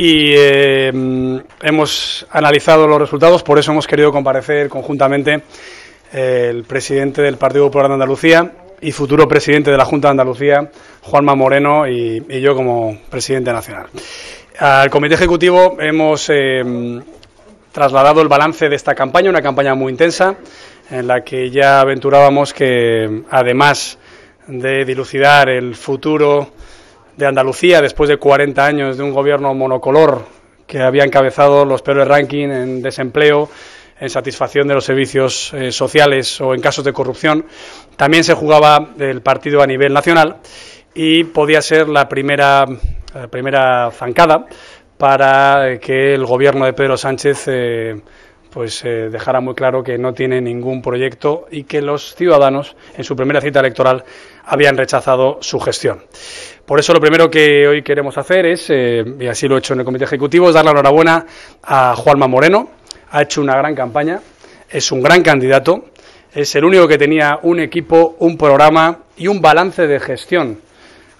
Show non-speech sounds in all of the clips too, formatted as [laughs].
y eh, hemos analizado los resultados, por eso hemos querido comparecer conjuntamente eh, el presidente del Partido Popular de Andalucía y futuro presidente de la Junta de Andalucía, Juanma Moreno, y, yo como presidente nacional. Al Comité Ejecutivo hemos eh, trasladado el balance de esta campaña, una campaña muy intensa, en la que ya aventurábamos que, además de dilucidar el futuro de Andalucía después de 40 años de un gobierno monocolor que había encabezado los peores rankings en desempleo, en satisfacción de los servicios eh, sociales o en casos de corrupción. También se jugaba el partido a nivel nacional y podía ser la primera, primera zancada para que el gobierno de Pedro Sánchez eh, pues eh, dejará muy claro que no tiene ningún proyecto y que los ciudadanos en su primera cita electoral habían rechazado su gestión. Por eso lo primero que hoy queremos hacer es, eh, y así lo he hecho en el Comité Ejecutivo, dar la enhorabuena a Juanma Moreno. Ha hecho una gran campaña, es un gran candidato, es el único que tenía un equipo, un programa y un balance de gestión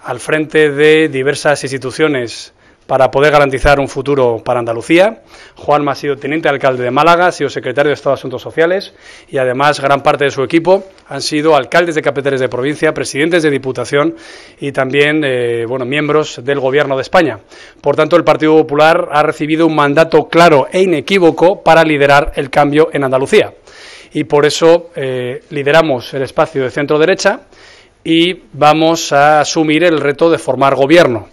al frente de diversas instituciones para poder garantizar un futuro para Andalucía. Juanma ha sido teniente alcalde de Málaga, ha sido secretario de Estado de Asuntos Sociales y además gran parte de su equipo han sido alcaldes de Capeteres de provincia, presidentes de diputación y también eh, bueno, miembros del Gobierno de España. Por tanto, el Partido Popular ha recibido un mandato claro e inequívoco para liderar el cambio en Andalucía. Y por eso eh, lideramos el espacio de centro derecha y vamos a asumir el reto de formar gobierno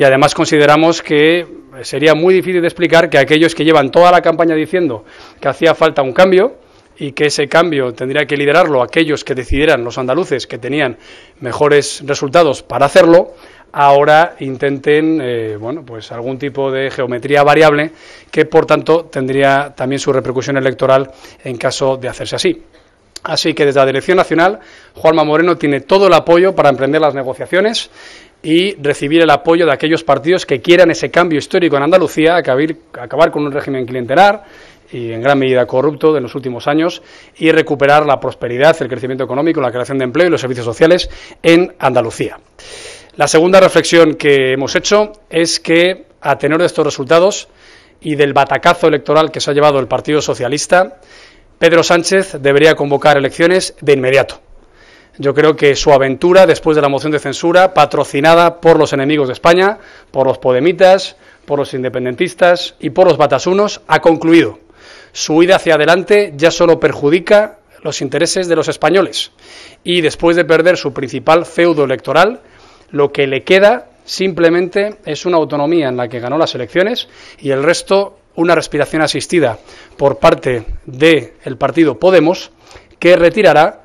y además consideramos que sería muy difícil de explicar que aquellos que llevan toda la campaña diciendo que hacía falta un cambio y que ese cambio tendría que liderarlo aquellos que decidieran los andaluces que tenían mejores resultados para hacerlo, ahora intenten eh, bueno, pues algún tipo de geometría variable que por tanto tendría también su repercusión electoral en caso de hacerse así. Así que desde la Dirección Nacional, Juanma Moreno tiene todo el apoyo para emprender las negociaciones y recibir el apoyo de aquellos partidos que quieran ese cambio histórico en Andalucía, acabar, con un régimen clientelar y en gran medida corrupto de los últimos años y recuperar la prosperidad, el crecimiento económico, la creación de empleo y los servicios sociales en Andalucía. La segunda reflexión que hemos hecho es que, a tenor de estos resultados y del batacazo electoral que se ha llevado el Partido Socialista, Pedro Sánchez debería convocar elecciones de inmediato yo creo que su aventura después de la moción de censura, patrocinada por los enemigos de España, por los podemitas, por los independentistas y por los batasunos, ha concluido. Su huida hacia adelante ya solo perjudica los intereses de los españoles. Y después de perder su principal feudo electoral, lo que le queda simplemente es una autonomía en la que ganó las elecciones y el resto una respiración asistida por parte del partido Podemos que retirará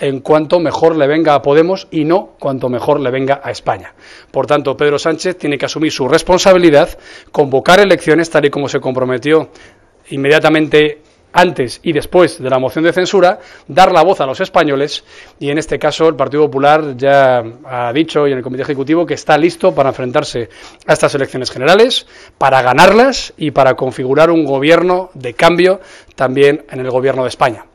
en cuanto mejor le venga a Podemos y no cuanto mejor le venga a España. Por tanto, Pedro Sánchez tiene que asumir su responsabilidad, convocar elecciones tal y como se comprometió inmediatamente antes y después de la moción de censura, dar la voz a los españoles y en este caso el Partido Popular ya ha dicho y en el Comité Ejecutivo que está listo para enfrentarse a estas elecciones generales, para ganarlas y para configurar un gobierno de cambio también en el gobierno de España.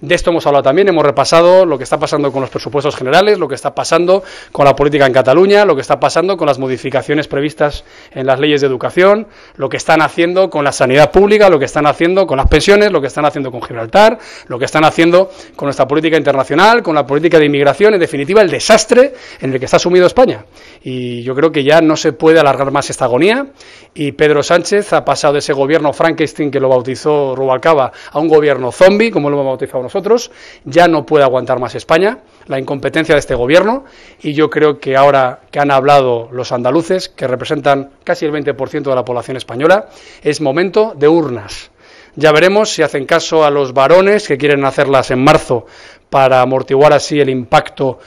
De esto hemos hablado también, hemos repasado lo que está pasando con los presupuestos generales, lo que está pasando con la política en Cataluña, lo que está pasando con las modificaciones previstas en las leyes de educación, lo que están haciendo con la sanidad pública, lo que están haciendo con las pensiones, lo que están haciendo con Gibraltar, lo que están haciendo con nuestra política internacional, con la política de inmigración, en definitiva, el desastre en el que está sumido España. Y yo creo que ya no se puede alargar más esta agonía y Pedro Sánchez ha pasado de ese gobierno Frankenstein que lo bautizó Rubalcaba a un gobierno zombie, como lo hemos bautizado nosotros, ya no puede aguantar más España, la incompetencia de este gobierno, y yo creo que ahora que han hablado los andaluces, que representan casi el 20% de la población española, es momento de urnas. Ya veremos si hacen caso a los varones que quieren hacerlas en marzo para amortiguar así el impacto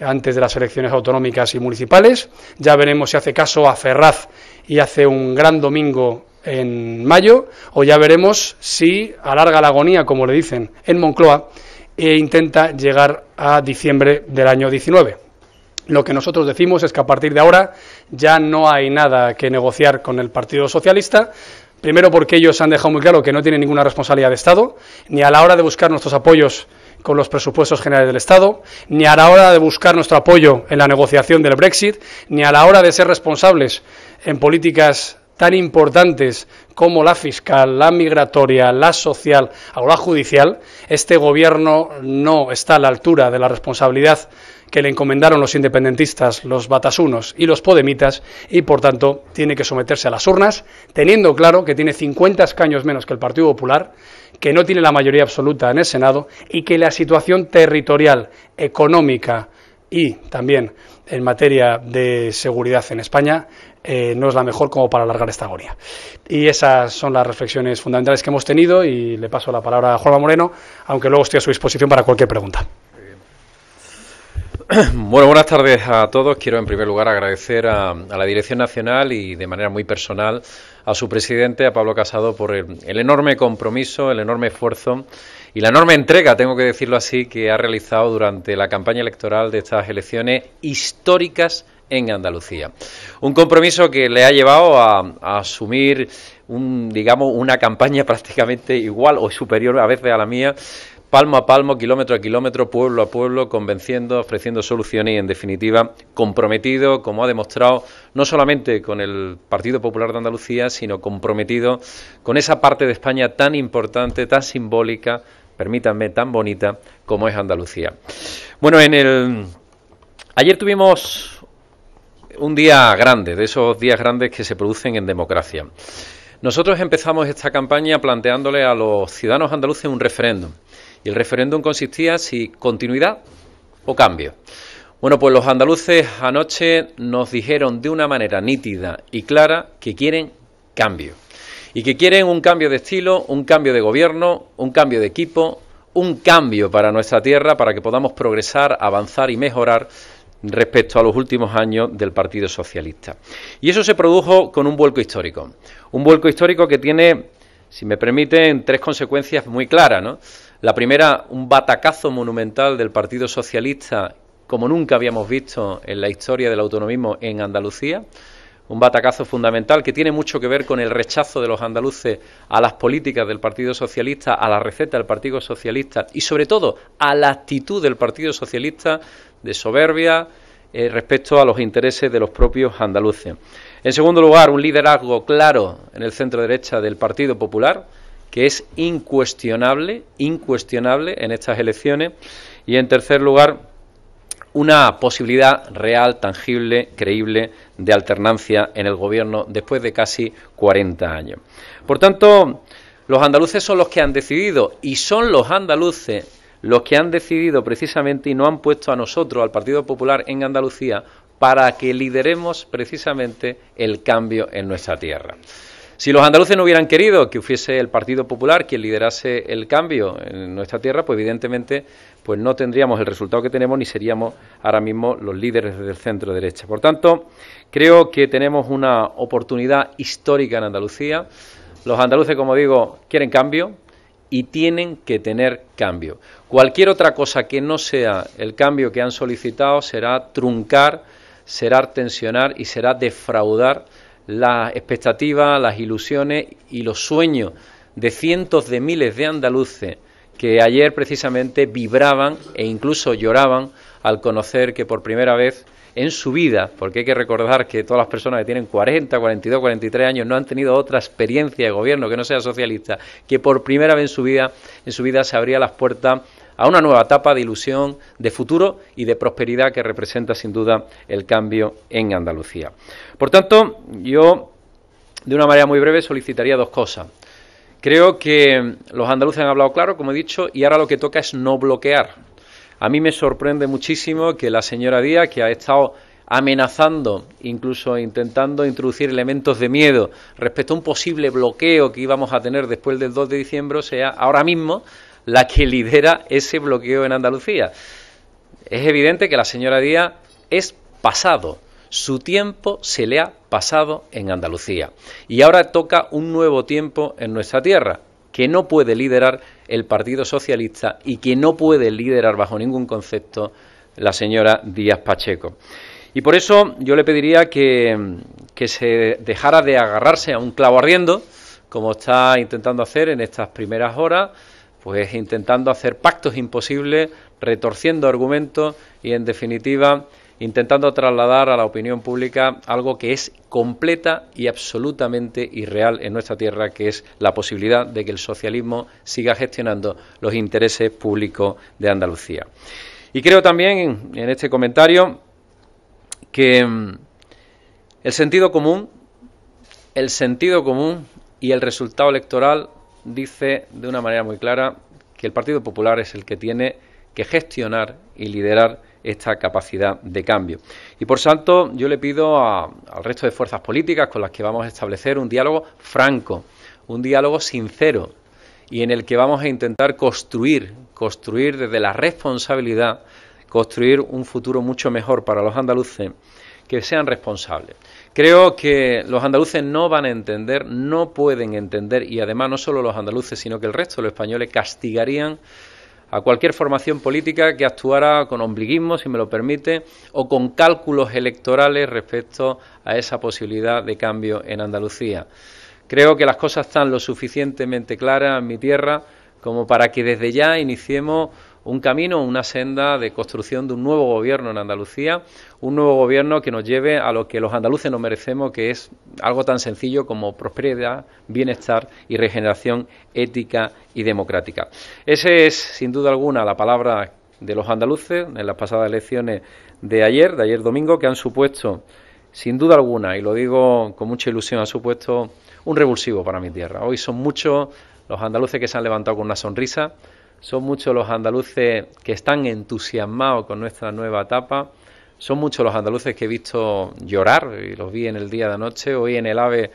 antes de las elecciones autonómicas y municipales. Ya veremos si hace caso a Ferraz y hace un gran domingo en mayo o ya veremos si alarga la agonía, como le dicen en Moncloa, e intenta llegar a diciembre del año 19. Lo que nosotros decimos es que a partir de ahora ya no hay nada que negociar con el Partido Socialista, primero porque ellos han dejado muy claro que no tienen ninguna responsabilidad de Estado, ni a la hora de buscar nuestros apoyos con los presupuestos generales del Estado, ni a la hora de buscar nuestro apoyo en la negociación del Brexit, ni a la hora de ser responsables en políticas tan importantes como la fiscal, la migratoria, la social o la judicial, este gobierno no está a la altura de la responsabilidad que le encomendaron los independentistas, los batasunos y los podemitas, y por tanto tiene que someterse a las urnas, teniendo claro que tiene 50 escaños menos que el Partido Popular, que no tiene la mayoría absoluta en el Senado y que la situación territorial, económica y también en materia de seguridad en España eh, no es la mejor como para alargar esta agonía. Y esas son las reflexiones fundamentales que hemos tenido y le paso la palabra a Juanma Moreno, aunque luego estoy a su disposición para cualquier pregunta. [clears throat] Bueno, buenas tardes a todos. Quiero en primer lugar agradecer a, la Dirección Nacional y de manera muy personal a su presidente, a Pablo Casado, por el, enorme compromiso, el enorme esfuerzo y la enorme entrega, tengo que decirlo así, que ha realizado durante la campaña electoral de estas elecciones históricas en Andalucía. Un compromiso que le ha llevado a, asumir un, digamos, una campaña [laughs] prácticamente igual o superior a veces a la mía, palmo a palmo, kilómetro a kilómetro, pueblo a pueblo, convenciendo, ofreciendo soluciones y, en definitiva, comprometido, como ha demostrado, no solamente con el Partido Popular de Andalucía, sino comprometido con esa parte de España tan importante, tan simbólica, permítanme, tan bonita como es Andalucía. Bueno, en el... Ayer tuvimos un día grande, de esos días grandes que se producen en democracia. Nosotros empezamos esta campaña planteándole a los ciudadanos andaluces un referéndum. Y el referéndum consistía si continuidad o cambio. Bueno, pues los andaluces anoche nos dijeron de una manera nítida y clara que quieren cambio. Y que quieren un cambio de estilo, un cambio de gobierno, un cambio de equipo, un cambio para nuestra tierra, para que podamos progresar, avanzar y mejorar respecto a los últimos años del Partido Socialista. Y eso se produjo con un vuelco histórico. Un vuelco histórico que tiene, si me permiten, tres consecuencias muy claras. ¿no? La primera, un batacazo monumental del Partido Socialista como nunca habíamos visto en la historia del autonomismo en Andalucía. Un batacazo fundamental que tiene mucho que ver con el rechazo de los andaluces a las políticas del Partido Socialista, a la receta del Partido Socialista y sobre todo a la actitud del Partido Socialista de soberbia eh, respecto a los intereses de los propios andaluces. En segundo lugar, un liderazgo claro en el centro derecha del Partido Popular, que es incuestionable, incuestionable en estas elecciones. Y en tercer lugar, una posibilidad real, tangible, creíble de alternancia en el gobierno después de casi 40 años. Por tanto, los andaluces son los que han decidido y son los andaluces los que han decidido precisamente y no han puesto a nosotros, al Partido Popular en Andalucía, para que lideremos precisamente el cambio en nuestra tierra. Si los andaluces no hubieran querido que fuese el Partido Popular quien liderase el cambio en nuestra tierra, pues evidentemente pues no tendríamos el resultado que tenemos ni seríamos ahora mismo los líderes del centro derecha. Por tanto, creo que tenemos una oportunidad histórica en Andalucía. Los andaluces, como digo, quieren cambio, y tienen que tener cambio. Cualquier otra cosa que no sea el cambio que han solicitado será truncar, será tensionar y será defraudar las expectativas, las ilusiones y los sueños de cientos de miles de andaluces que ayer precisamente vibraban e incluso lloraban al conocer que por primera vez en su vida, porque hay que recordar que todas las personas que tienen 40, 42, 43 años no han tenido otra experiencia de gobierno que no sea socialista, que por primera vez en su vida, en su vida se abría las puertas a una nueva etapa de ilusión, de futuro y de prosperidad que representa sin duda el cambio en Andalucía. Por tanto, yo de una manera muy breve solicitaría dos cosas. Creo que los andaluces han hablado claro, como he dicho, y ahora lo que toca es no bloquear a mí me sorprende muchísimo que la señora Díaz, que ha estado amenazando, incluso intentando introducir elementos de miedo respecto a un posible bloqueo que íbamos a tener después del 2 de diciembre, sea ahora mismo la que lidera ese bloqueo en Andalucía. Es evidente que la señora Díaz es pasado. Su tiempo se le ha pasado en Andalucía. Y ahora toca un nuevo tiempo en nuestra tierra, que no puede liderar el Partido Socialista y que no puede liderar bajo ningún concepto la señora Díaz Pacheco. Y por eso yo le pediría que, que se dejara de agarrarse a un clavo arriendo, como está intentando hacer en estas primeras horas, pues intentando hacer pactos imposibles, retorciendo argumentos y, en definitiva, intentando trasladar a la opinión pública algo que es completa y absolutamente irreal en nuestra tierra, que es la posibilidad de que el socialismo siga gestionando los intereses públicos de Andalucía. Y creo también en este comentario que mm, el sentido común, el sentido común y el resultado electoral dice de una manera muy clara que el Partido Popular es el que tiene que gestionar y liderar esta capacidad de cambio. Y por tanto, yo le pido al resto de fuerzas políticas con las que vamos a establecer un diálogo franco, un diálogo sincero y en el que vamos a intentar construir, construir desde la responsabilidad, construir un futuro mucho mejor para los andaluces que sean responsables. Creo que los andaluces no van a entender, no pueden entender, y además no solo los andaluces, sino que el resto de los españoles castigarían a cualquier formación política que actuara con ombliguismo, si me lo permite, o con cálculos electorales respecto a esa posibilidad de cambio en Andalucía. Creo que las cosas están lo suficientemente claras en mi tierra como para que desde ya iniciemos un camino, una senda de construcción de un nuevo gobierno en Andalucía un nuevo gobierno que nos lleve a lo que los andaluces nos merecemos, que es algo tan sencillo como prosperidad, bienestar y regeneración ética y democrática. Esa es, sin duda alguna, la palabra de los andaluces en las pasadas elecciones de ayer, de ayer domingo, que han supuesto, sin duda alguna, y lo digo con mucha ilusión, han supuesto un revulsivo para mi tierra. Hoy son muchos los andaluces que se han levantado con una sonrisa, son muchos los andaluces que están entusiasmados con nuestra nueva etapa, son muchos los andaluces que he visto llorar, y los vi en el día de anoche, hoy en el AVE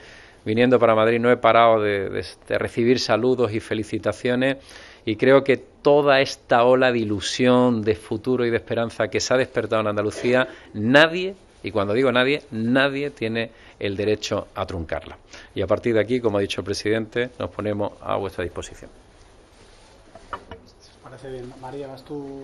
viniendo para Madrid no he parado de, recibir saludos y felicitaciones y creo que toda esta ola de ilusión, de futuro y de esperanza que se ha despertado en Andalucía, nadie, y cuando digo nadie, nadie tiene el derecho a truncarla. Y a partir de aquí, como ha dicho el presidente, nos ponemos a vuestra disposición. Parece bien. María, vas tú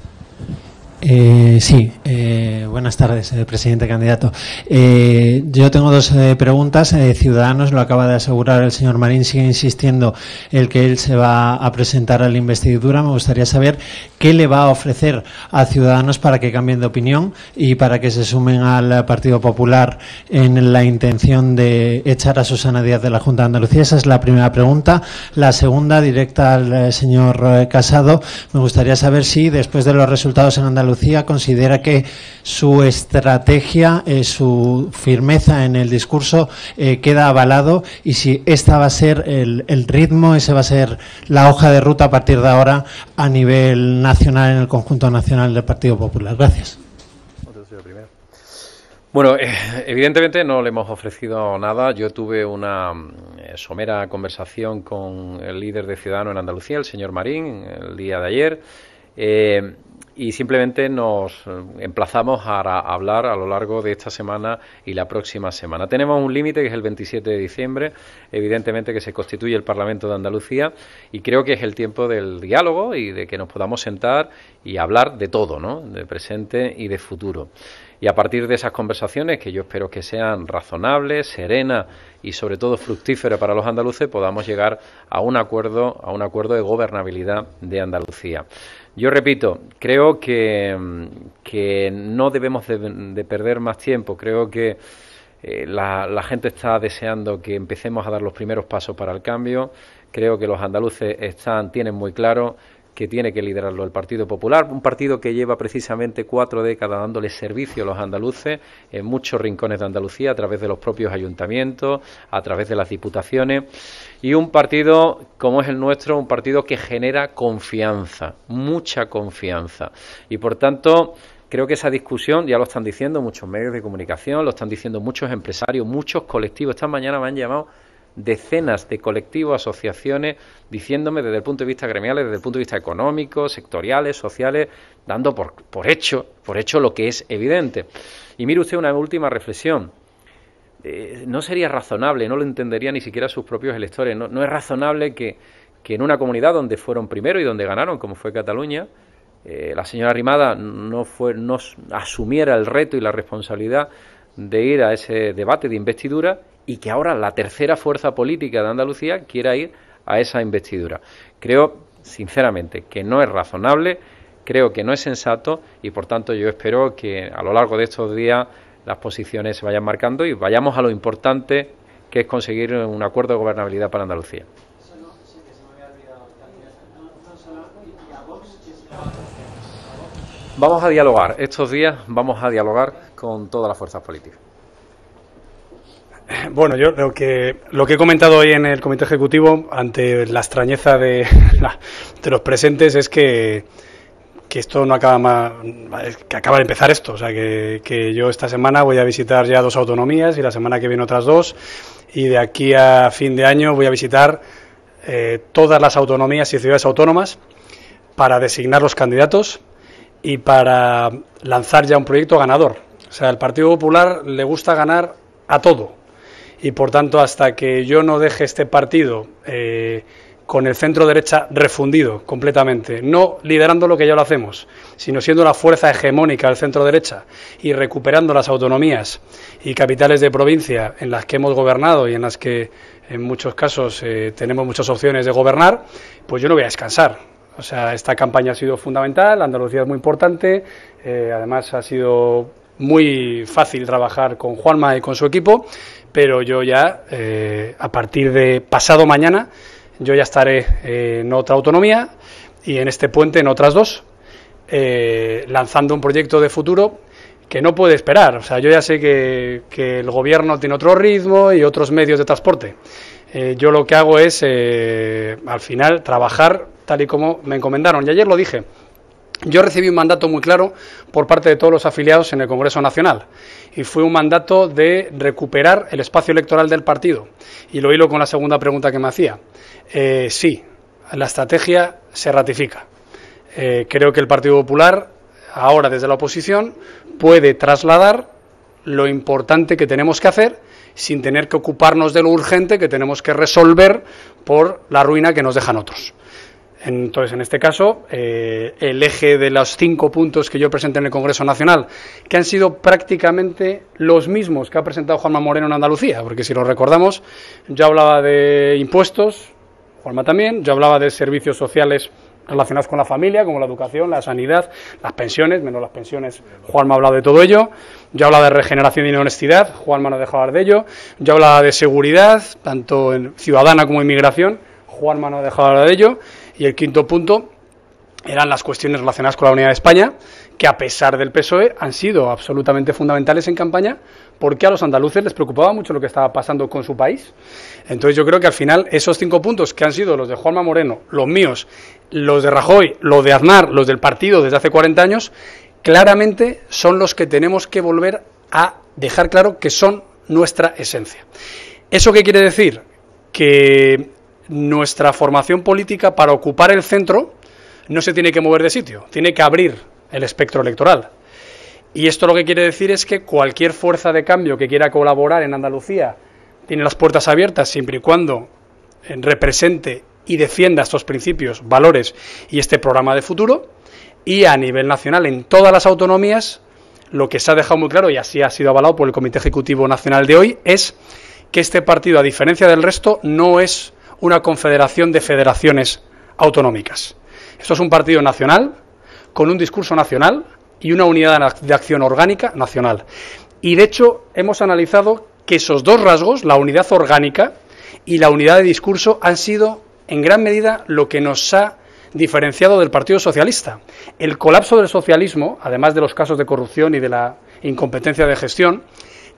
Eh, sí, eh, buenas tardes, eh, presidente candidato. yo tengo dos preguntas. Ciudadanos, lo acaba de asegurar el señor Marín, sigue insistiendo el que él se va a presentar a la investidura. Me gustaría saber qué le va a ofrecer a Ciudadanos para que cambien de opinión y para que se sumen al Partido Popular en la intención de echar a Susana Díaz de la Junta de Andalucía. Esa es la primera pregunta. La segunda, directa al señor Casado, me gustaría saber si después de los resultados en Andalucía, considera que su estrategia, eh, su firmeza en el discurso eh, queda avalado y si esta va a ser el, ritmo, ese va a ser la hoja de ruta a partir de ahora a nivel nacional en el conjunto nacional del Partido Popular. Gracias. Bueno, eh, evidentemente no le hemos ofrecido nada. Yo tuve una somera conversación con el líder de Ciudadanos en Andalucía, el señor Marín, el día de ayer y simplemente nos eh, emplazamos a hablar a lo largo de esta semana y la próxima semana. Tenemos un límite que es el 27 de diciembre, evidentemente que se constituye el Parlamento de Andalucía y creo que es el tiempo del diálogo y de que nos podamos sentar y hablar de todo, ¿no? De presente y de futuro. Y a partir de esas conversaciones, que yo espero que sean razonables, serenas y sobre todo fructíferas para los andaluces, podamos llegar a un acuerdo, a un acuerdo de gobernabilidad de Andalucía. Yo repito, creo que, no debemos de, perder más tiempo. Creo que eh, la, la gente está deseando que empecemos a dar los primeros pasos para el cambio creo que los andaluces están, tienen muy claro que tiene que liderarlo el Partido Popular, un partido que lleva precisamente cuatro décadas dándole servicio a los andaluces en muchos rincones de Andalucía, a través de los propios ayuntamientos, a través de las diputaciones, y un partido como es el nuestro, un partido que genera confianza, mucha confianza. Y por tanto, creo que esa discusión ya lo están diciendo muchos medios de comunicación, lo están diciendo muchos empresarios, muchos colectivos. Esta mañana me han llamado decenas de colectivos, asociaciones, diciéndome desde el punto de vista gremial, desde el punto de vista económico, sectoriales, sociales, dando por, por hecho, por hecho lo que es evidente. Y mire usted una última reflexión. Eh, no sería razonable, no lo entendería ni siquiera sus propios electores, no, es razonable que, que en una comunidad donde fueron primero y donde ganaron, como fue Cataluña, eh, la señora Rimada no, fue, no asumiera el reto y la responsabilidad de ir a ese debate de investidura y que ahora la tercera fuerza política de Andalucía quiera ir a esa investidura. Creo, sinceramente, que no es razonable, creo que no es sensato y, por tanto, yo espero que a lo largo de estos días las posiciones se vayan marcando y vayamos a lo importante que es conseguir un acuerdo de gobernabilidad para Andalucía. Vamos a dialogar, estos días vamos a dialogar con todas las fuerzas políticas. Bueno, yo lo que, lo que he comentado hoy en el comité ejecutivo, ante la extrañeza de, [laughs] los presentes, es que, esto no acaba más, que acaba de empezar esto. O sea, que, yo esta semana voy a visitar ya dos autonomías y la semana que viene otras dos. Y de aquí a fin de año voy a visitar eh, todas las autonomías y ciudades autónomas para designar los candidatos y para lanzar ya un proyecto ganador. O sea, al Partido Popular le gusta ganar a todo y por tanto hasta que yo no deje este partido eh, con el centro derecha refundido completamente, no liderando lo que ya lo hacemos, sino siendo la fuerza hegemónica del centro derecha y recuperando las autonomías y capitales de provincia en las que hemos gobernado y en las que en muchos casos eh, tenemos muchas opciones de gobernar, pues yo no voy a descansar. O sea, esta campaña ha sido fundamental, Andalucía es muy importante, eh, además ha sido muy fácil trabajar con Juanma y con su equipo pero yo ya, eh, a partir de pasado mañana, yo ya estaré en otra autonomía y en este puente en otras dos, eh, lanzando un proyecto de futuro que no puede esperar. O sea, yo ya sé que el gobierno tiene otro ritmo y otros medios de transporte. Eh, yo lo que hago es, al final, trabajar tal y como me encomendaron. Y ayer lo dije, yo recibí un mandato muy claro por parte de todos los afiliados en el Congreso Nacional y fue un mandato de recuperar el espacio electoral del partido. Y lo hilo con la segunda pregunta que me hacía. Eh, sí, la estrategia se ratifica. Eh, creo que el Partido Popular, ahora desde la oposición, puede trasladar lo importante que tenemos que hacer sin tener que ocuparnos de lo urgente que tenemos que resolver por la ruina que nos dejan otros. Entonces, en este caso, eh, el eje de los cinco puntos que yo presenté en el Congreso Nacional, que han sido prácticamente los mismos que ha presentado Juanma Moreno en Andalucía, porque si lo recordamos, ya hablaba de impuestos, Juanma también, yo hablaba de servicios sociales relacionados con la familia, como la educación, la sanidad, las pensiones, menos las pensiones, Juanma ha hablado de todo ello, ya hablaba de regeneración y honestidad, Juanma no ha dejado hablar de ello, ya hablaba de seguridad, tanto en ciudadana como en inmigración, Juanma no ha dejado hablar de ello, y el quinto punto eran las cuestiones relacionadas con la unidad de España, que a pesar del PSOE han sido absolutamente fundamentales en campaña, porque a los andaluces les preocupaba mucho lo que estaba pasando con su país. Entonces yo creo que al final esos cinco puntos que han sido los de Juanma Moreno, los míos, los de Rajoy, los de Aznar, los del partido desde hace 40 años, claramente son los que tenemos que volver a dejar claro que son nuestra esencia. ¿Eso qué quiere decir? Que nuestra formación política para ocupar el centro no se tiene que mover de sitio, tiene que abrir el espectro electoral. Y esto lo que quiere decir es que cualquier fuerza de cambio que quiera colaborar en Andalucía tiene las puertas abiertas siempre y cuando eh, represente y defienda estos principios, valores y este programa de futuro. Y a nivel nacional, en todas las autonomías, lo que se ha dejado muy claro, y así ha sido avalado por el Comité Ejecutivo Nacional de hoy, es que este partido, a diferencia del resto, no es una confederación de federaciones autonómicas. Esto es un partido nacional, con un discurso nacional y una unidad de acción orgánica nacional. Y de hecho hemos analizado que esos dos rasgos, la unidad orgánica y la unidad de discurso, han sido en gran medida lo que nos ha diferenciado del Partido Socialista. El colapso del socialismo, además de los casos de corrupción y de la incompetencia de gestión,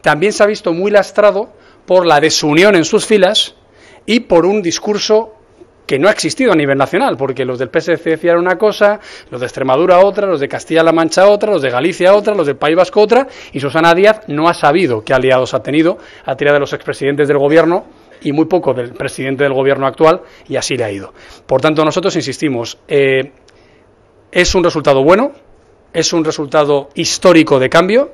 también se ha visto muy lastrado por la desunión en sus filas y por un discurso que no ha existido a nivel nacional, porque los del PSC decían una cosa, los de Extremadura otra, los de Castilla-La Mancha otra, los de Galicia otra, los del País Vasco otra, y Susana Díaz no ha sabido qué aliados ha tenido a tira de los expresidentes del gobierno y muy poco del presidente del gobierno actual, y así le ha ido. Por tanto, nosotros insistimos, eh, es un resultado bueno, es un resultado histórico de cambio,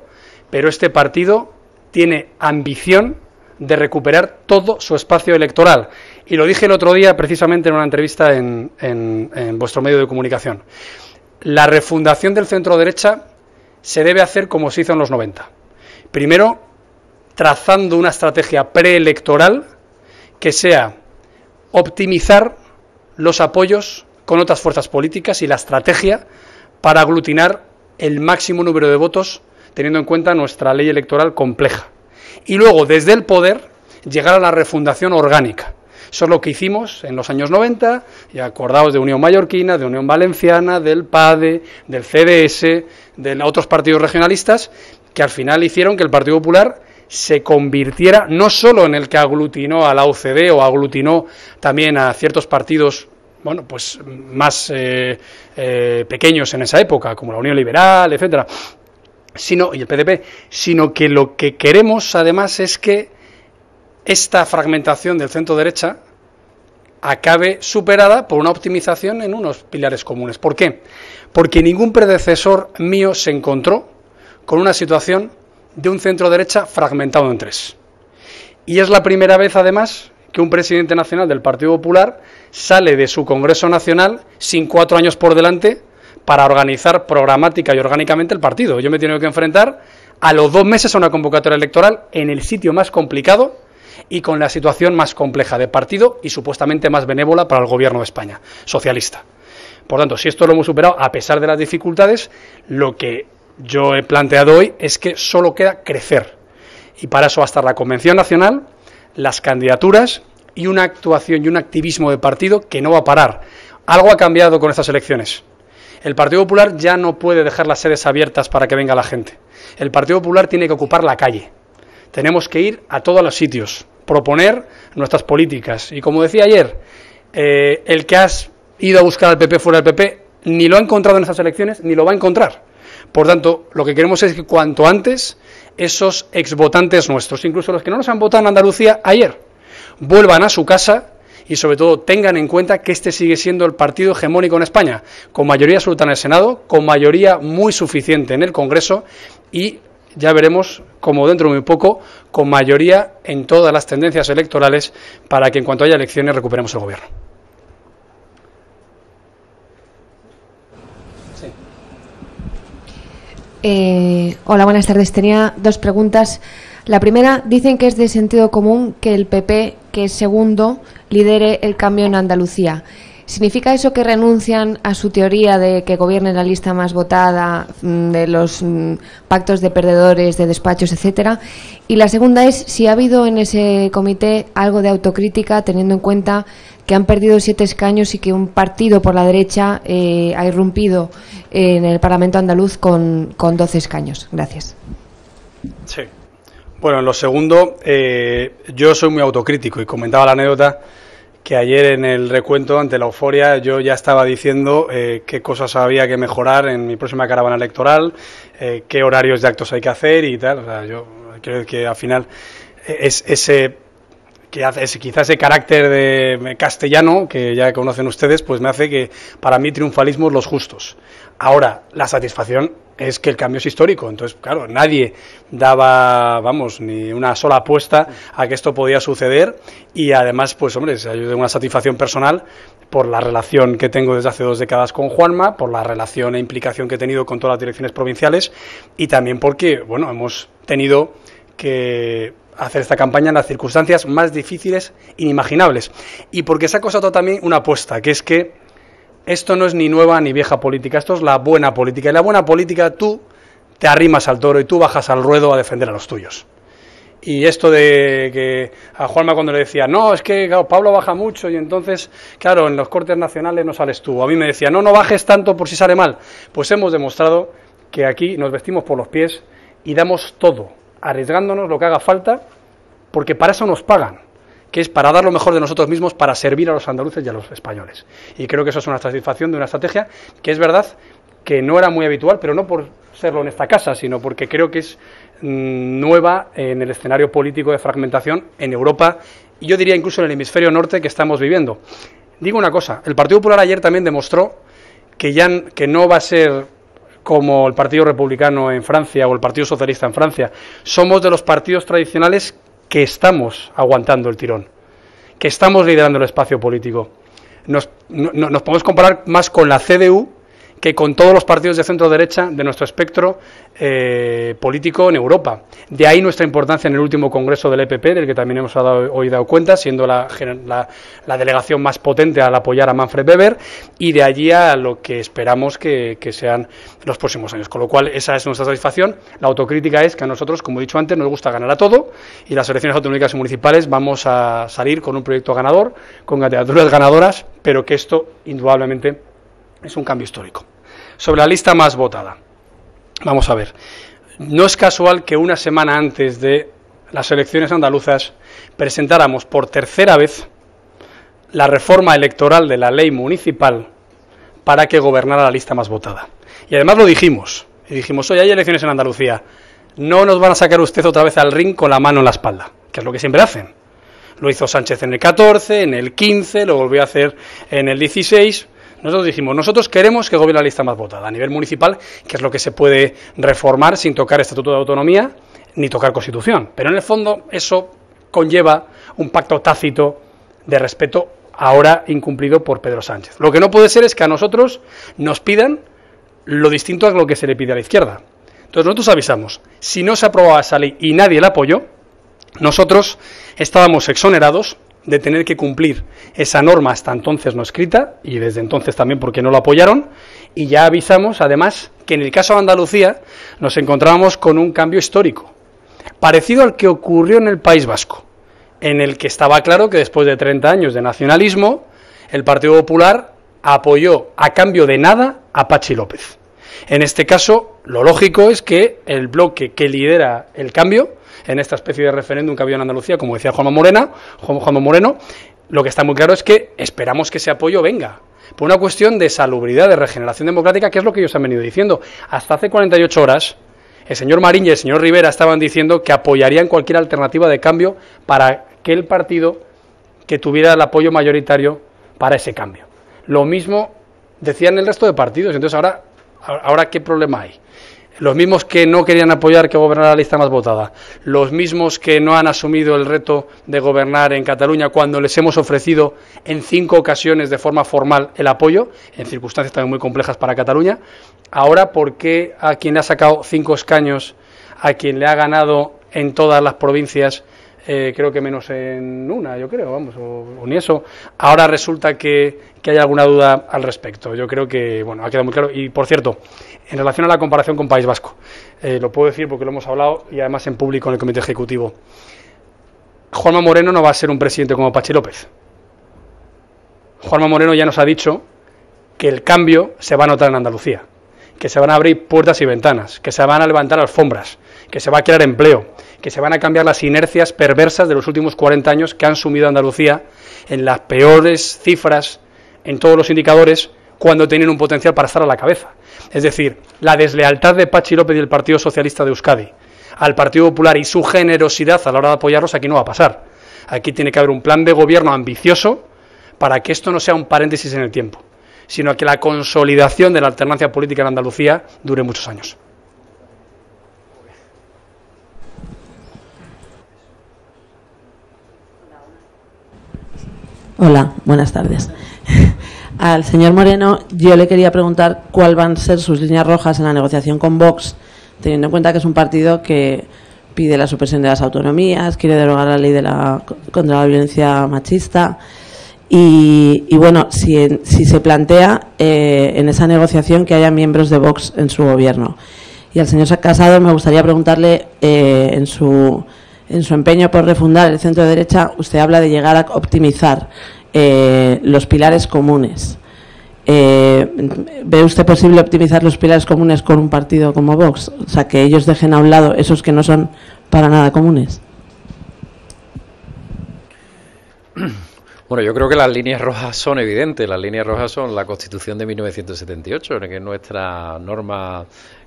pero este partido tiene ambición de recuperar todo su espacio electoral. Y lo dije el otro día precisamente en una entrevista en, vuestro medio de comunicación. La refundación del centro derecha se debe hacer como se hizo en los 90. Primero, trazando una estrategia preelectoral que sea optimizar los apoyos con otras fuerzas políticas y la estrategia para aglutinar el máximo número de votos teniendo en cuenta nuestra ley electoral compleja y luego desde el poder llegar a la refundación orgánica. Eso es lo que hicimos en los años 90, y acordaos de Unión Mallorquina, de Unión Valenciana, del PADE, del CDS, de otros partidos regionalistas, que al final hicieron que el Partido Popular se convirtiera no solo en el que aglutinó a la OCDE o aglutinó también a ciertos partidos bueno, pues más eh, eh, pequeños en esa época, como la Unión Liberal, etcétera, sino, y el PDP, sino que lo que queremos además es que esta fragmentación del centro derecha acabe superada por una optimización en unos pilares comunes. ¿Por qué? Porque ningún predecesor mío se encontró con una situación de un centro derecha fragmentado en tres. Y es la primera vez además que un presidente nacional del Partido Popular sale de su Congreso Nacional sin cuatro años por delante para organizar programática y orgánicamente el partido. Yo me he tenido que enfrentar a los dos meses a una convocatoria electoral en el sitio más complicado y con la situación más compleja de partido y supuestamente más benévola para el gobierno de España, socialista. Por tanto, si esto lo hemos superado a pesar de las dificultades, lo que yo he planteado hoy es que solo queda crecer. Y para eso va a estar la Convención Nacional, las candidaturas y una actuación y un activismo de partido que no va a parar. Algo ha cambiado con estas elecciones. El Partido Popular ya no puede dejar las sedes abiertas para que venga la gente. El Partido Popular tiene que ocupar la calle. Tenemos que ir a todos los sitios, proponer nuestras políticas. Y como decía ayer, eh, el que has ido a buscar al PP fuera del PP ni lo ha encontrado en estas elecciones ni lo va a encontrar. Por tanto, lo que queremos es que cuanto antes esos exvotantes nuestros, incluso los que no nos han votado en Andalucía ayer, vuelvan a su casa y sobre todo tengan en cuenta que este sigue siendo el partido hegemónico en España, con mayoría absoluta en el Senado, con mayoría muy suficiente en el Congreso y ya veremos como dentro de muy poco, con mayoría en todas las tendencias electorales para que en cuanto haya elecciones recuperemos el gobierno. Eh, hola, buenas tardes. Tenía dos preguntas. La primera, dicen que es de sentido común que el PP, que es segundo, lidere el cambio en Andalucía. ¿Significa eso que renuncian a su teoría de que gobierne la lista más votada, mm, de los mm, pactos de perdedores, de despachos, etcétera? Y la segunda es si ha habido en ese comité algo de autocrítica, teniendo en cuenta que han perdido siete escaños y que un partido por la derecha eh, ha irrumpido en el Parlamento andaluz con, con 12 escaños. Gracias. Bueno, en lo segundo, eh, yo soy muy autocrítico y comentaba la anécdota que ayer en el recuento ante la euforia yo ya estaba diciendo eh, qué cosas había que mejorar en mi próxima caravana electoral, eh, qué horarios de actos hay que hacer y tal. yo creo que al final es ese que hace quizás ese carácter de castellano que ya conocen ustedes, pues me hace que para mí triunfalismo los justos. Ahora, la satisfacción es que el cambio es histórico. Entonces, claro, nadie daba, vamos, ni una sola apuesta a que esto podía suceder y además, pues hombre, se de una satisfacción personal por la relación que tengo desde hace dos décadas con Juanma, por la relación e implicación que he tenido con todas las direcciones provinciales y también porque, bueno, hemos tenido que hacer esta campaña en las circunstancias más difíciles, e inimaginables. Y porque se ha costado también una apuesta, que es que esto no es ni nueva ni vieja política, esto es la buena política. Y la buena política tú te arrimas al toro y tú bajas al ruedo a defender a los tuyos. Y esto de que a Juanma cuando le decía, no, es que Pablo baja mucho y entonces, claro, en los cortes nacionales no sales tú. A mí me decía, no, no bajes tanto por si sale mal. Pues hemos demostrado que aquí nos vestimos por los pies y damos todo, arriesgándonos lo que haga falta, porque para eso nos pagan que es para dar lo mejor de nosotros mismos para servir a los andaluces y a los españoles. Y creo que eso es una satisfacción de una estrategia que es verdad que no era muy habitual, pero no por serlo en esta casa, sino porque creo que es mm, nueva en el escenario político de fragmentación en Europa y yo diría incluso en el hemisferio norte que estamos viviendo. Digo una cosa, el Partido Popular ayer también demostró que, ya, que no va a ser como el Partido Republicano en Francia o el Partido Socialista en Francia. Somos de los partidos tradicionales que estamos aguantando el tirón, que estamos liderando el espacio político. Nos, podemos comparar más con la CDU que con todos los partidos de centro derecha de nuestro espectro eh, político en Europa. De ahí nuestra importancia en el último congreso del EPP, del que también hemos dado, hoy dado cuenta, siendo la, delegación más potente al apoyar a Manfred Weber, y de allí a lo que esperamos que, que sean los próximos años. Con lo cual, esa es nuestra satisfacción. La autocrítica es que a nosotros, como he dicho antes, nos gusta ganar a todo, y las elecciones autonómicas y municipales vamos a salir con un proyecto ganador, con candidaturas ganadoras, pero que esto indudablemente es un cambio histórico. Sobre la lista más votada. Vamos a ver. No es casual que una semana antes de las elecciones andaluzas presentáramos por tercera vez la reforma electoral de la ley municipal para que gobernara la lista más votada. Y además lo dijimos. Y dijimos, hoy hay elecciones en Andalucía. No nos van a sacar usted otra vez al ring con la mano en la espalda, que es lo que siempre hacen. Lo hizo Sánchez en el 14, en el 15, lo volvió a hacer en el 16. Nosotros dijimos, nosotros queremos que gobierne la lista más votada a nivel municipal, que es lo que se puede reformar sin tocar Estatuto de Autonomía ni tocar Constitución. Pero en el fondo eso conlleva un pacto tácito de respeto ahora incumplido por Pedro Sánchez. Lo que no puede ser es que a nosotros nos pidan lo distinto a lo que se le pide a la izquierda. Entonces nosotros avisamos, si no se aprobaba esa ley y nadie la apoyó, nosotros estábamos exonerados de tener que cumplir esa norma hasta entonces no escrita, y desde entonces también porque no lo apoyaron, y ya avisamos además que en el caso de Andalucía nos encontrábamos con un cambio histórico, parecido al que ocurrió en el País Vasco, en el que estaba claro que después de 30 años de nacionalismo, el Partido Popular apoyó a cambio de nada a Pachi López. En este caso, lo lógico es que el bloque que lidera el cambio en esta especie de referéndum que había en Andalucía, como decía Juanma Morena, Juanma Moreno, lo que está muy claro es que esperamos que ese apoyo venga. Por una cuestión de salubridad, de regeneración democrática, que es lo que ellos han venido diciendo. Hasta hace 48 horas, el señor Marín y el señor Rivera estaban diciendo que apoyarían cualquier alternativa de cambio para que el partido que tuviera el apoyo mayoritario para ese cambio. Lo mismo decían el resto de partidos. Entonces, ahora, ahora ¿qué problema hay? los mismos que no querían apoyar que gobernara la lista más votada, los mismos que no han asumido el reto de gobernar en Cataluña cuando les hemos ofrecido en cinco ocasiones de forma formal el apoyo, en circunstancias también muy complejas para Cataluña, ahora por qué a quien ha sacado cinco escaños, a quien le ha ganado en todas las provincias, eh, creo que menos en una, yo creo, vamos, o, ni eso. Ahora resulta que, que, hay alguna duda al respecto. Yo creo que, bueno, ha quedado muy claro. Y por cierto, en relación a la comparación con País Vasco, eh, lo puedo decir porque lo hemos hablado y además en público en el Comité Ejecutivo. Juanma Moreno no va a ser un presidente como Pachi López. Juanma Moreno ya nos ha dicho que el cambio se va a notar en Andalucía que se van a abrir puertas y ventanas, que se van a levantar alfombras, que se va a crear empleo, que se van a cambiar las inercias perversas de los últimos 40 años que han sumido a Andalucía en las peores cifras en todos los indicadores cuando tienen un potencial para estar a la cabeza. Es decir, la deslealtad de Pachi López y el Partido Socialista de Euskadi al Partido Popular y su generosidad a la hora de apoyarlos aquí no va a pasar. Aquí tiene que haber un plan de gobierno ambicioso para que esto no sea un paréntesis en el tiempo sino que la consolidación de la alternancia política en Andalucía dure muchos años. Hola, buenas tardes. [laughs] Al señor Moreno, yo le quería preguntar cuáles van a ser sus líneas rojas en la negociación con Vox, teniendo en cuenta que es un partido que pide la supresión de las autonomías, quiere derogar la ley de la, contra la violencia machista. Y, bueno, si, se plantea eh, en esa negociación que haya miembros de Vox en su gobierno. Y al señor Casado me gustaría preguntarle, eh, en, su, en su empeño por refundar el centro de derecha, usted habla de llegar a optimizar eh, los pilares comunes. ¿Ve usted posible optimizar los pilares comunes con un partido como Vox? O sea, que ellos dejen a un lado esos que no son para nada comunes. [clears throat] Bueno, yo creo que las líneas rojas son evidentes. Las líneas rojas son la Constitución de 1978, que es nuestra norma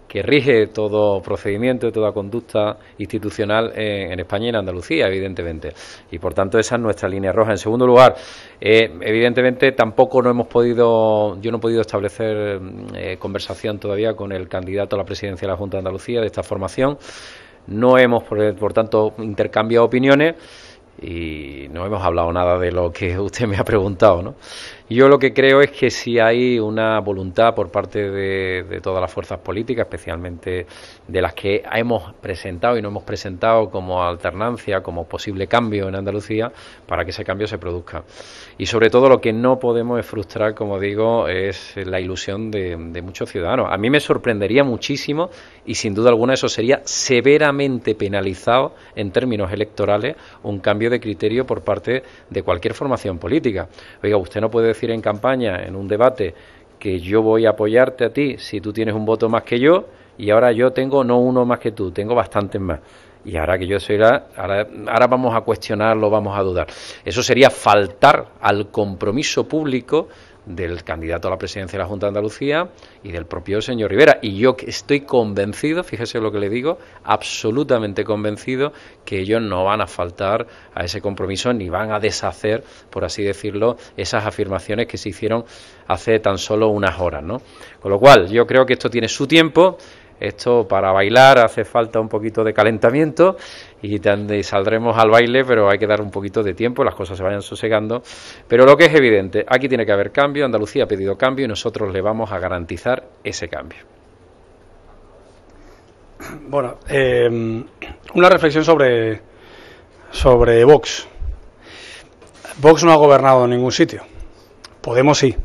que rige todo procedimiento, toda conducta institucional en, España y en Andalucía, evidentemente. Y por tanto, esa es nuestra línea roja. En segundo lugar, eh, evidentemente tampoco no hemos podido, yo no he podido establecer mm, eh, conversación todavía con el candidato a la presidencia de la Junta de Andalucía de esta formación. No hemos, por tanto, intercambiado opiniones y no hemos hablado nada de lo que usted me ha preguntado, ¿no? Yo lo que creo es que si hay una voluntad por parte de, todas las fuerzas políticas, especialmente de las que hemos presentado y no hemos presentado como alternancia, como posible cambio en Andalucía, para que ese cambio se produzca. Y sobre todo lo que no podemos es frustrar, como digo, es la ilusión de, de muchos ciudadanos. A mí me sorprendería muchísimo y sin duda alguna eso sería severamente penalizado en términos electorales un cambio de criterio por parte de cualquier formación política. Oiga, usted no puede decir en campaña, en un debate, que yo voy a apoyarte a ti si tú tienes un voto más que yo y ahora yo tengo no uno más que tú, tengo bastantes más. Y ahora que yo soy la, ahora, ahora vamos a cuestionarlo, vamos a dudar. Eso sería faltar al compromiso público del candidato a la presidencia de la Junta de Andalucía y del propio señor Rivera. Y yo estoy convencido, fíjese lo que le digo, absolutamente convencido que ellos no van a faltar a ese compromiso ni van a deshacer, por así decirlo, esas afirmaciones que se hicieron hace tan solo unas horas. Con lo cual, yo creo que esto tiene su tiempo esto para bailar hace falta un poquito de calentamiento y, saldremos al baile, pero hay que dar un poquito de tiempo, las cosas se vayan sosegando. Pero lo que es evidente, aquí tiene que haber cambio, Andalucía ha pedido cambio y nosotros le vamos a garantizar ese cambio. Bueno, em, una reflexión sobre, sobre Vox. Vox no ha gobernado en ningún sitio. Podemos sí.